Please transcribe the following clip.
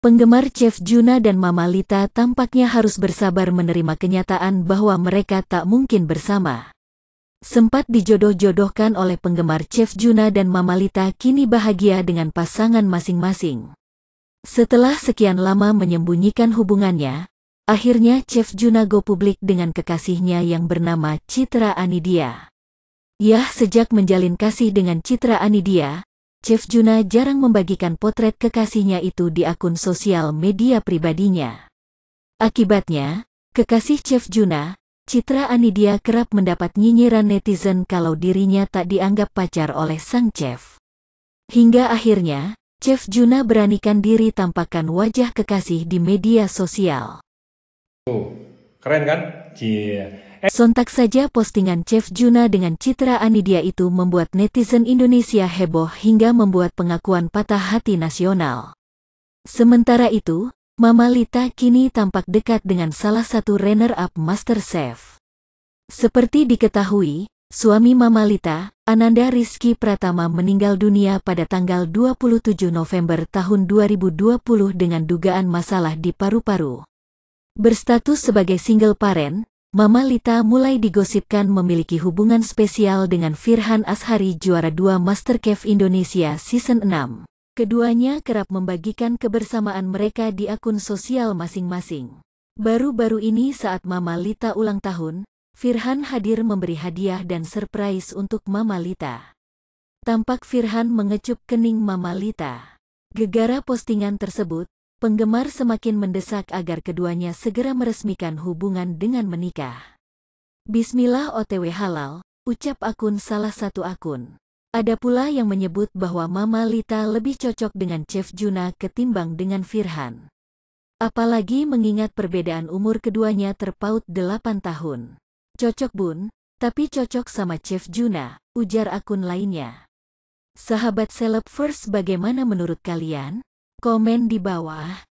Penggemar Chef Juna dan Mama Lita tampaknya harus bersabar menerima kenyataan bahwa mereka tak mungkin bersama. Sempat dijodoh-jodohkan oleh penggemar Chef Juna dan Mama Lita kini bahagia dengan pasangan masing-masing. Setelah sekian lama menyembunyikan hubungannya, akhirnya Chef Juna go publik dengan kekasihnya yang bernama Citra Anidia. Yah sejak menjalin kasih dengan Citra Anidia, Chef Juna jarang membagikan potret kekasihnya itu di akun sosial media pribadinya. Akibatnya, kekasih Chef Juna, Citra Anidia kerap mendapat nyinyiran netizen kalau dirinya tak dianggap pacar oleh sang chef. Hingga akhirnya, Chef Juna beranikan diri tampakkan wajah kekasih di media sosial. Oh, keren kan? Yeah. Sontak saja postingan Chef Juna dengan Citra Anidia itu membuat netizen Indonesia heboh hingga membuat pengakuan patah hati nasional. Sementara itu, Mama Lita kini tampak dekat dengan salah satu runner-up MasterChef. Seperti diketahui, suami Mama Lita, Ananda Rizky Pratama meninggal dunia pada tanggal 27 November tahun 2020 dengan dugaan masalah di paru-paru. Berstatus sebagai single parent, Mama Lita mulai digosipkan memiliki hubungan spesial dengan Firhan Ashari juara 2 Masterchef Indonesia Season 6. Keduanya kerap membagikan kebersamaan mereka di akun sosial masing-masing. Baru-baru ini saat Mama Lita ulang tahun, Firhan hadir memberi hadiah dan surprise untuk Mama Lita. Tampak Firhan mengecup kening Mama Lita. Gegara postingan tersebut, penggemar semakin mendesak agar keduanya segera meresmikan hubungan dengan menikah. Bismillah OTW halal, ucap akun salah satu akun. Ada pula yang menyebut bahwa Mama Lita lebih cocok dengan Chef Juna ketimbang dengan Firhan. Apalagi mengingat perbedaan umur keduanya terpaut 8 tahun. Cocok bun, tapi cocok sama Chef Juna, ujar akun lainnya. Sahabat seleb first bagaimana menurut kalian? Komen di bawah